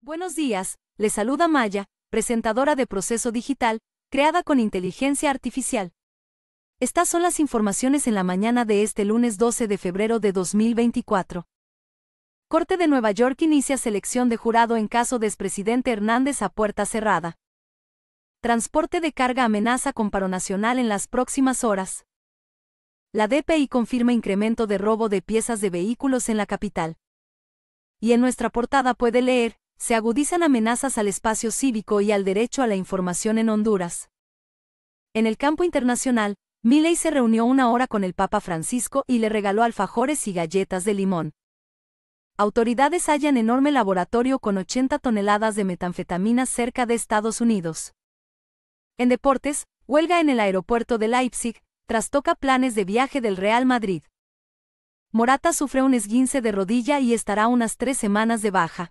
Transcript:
Buenos días, le saluda Maya, presentadora de Proceso Digital, creada con inteligencia artificial. Estas son las informaciones en la mañana de este lunes 12 de febrero de 2024. Corte de Nueva York inicia selección de jurado en caso de expresidente Hernández a puerta cerrada. Transporte de carga amenaza con paro nacional en las próximas horas. La DPI confirma incremento de robo de piezas de vehículos en la capital. Y en nuestra portada puede leer, se agudizan amenazas al espacio cívico y al derecho a la información en Honduras. En el campo internacional, Milley se reunió una hora con el Papa Francisco y le regaló alfajores y galletas de limón. Autoridades hallan enorme laboratorio con 80 toneladas de metanfetamina cerca de Estados Unidos. En deportes, huelga en el aeropuerto de Leipzig, trastoca planes de viaje del Real Madrid. Morata sufre un esguince de rodilla y estará unas tres semanas de baja.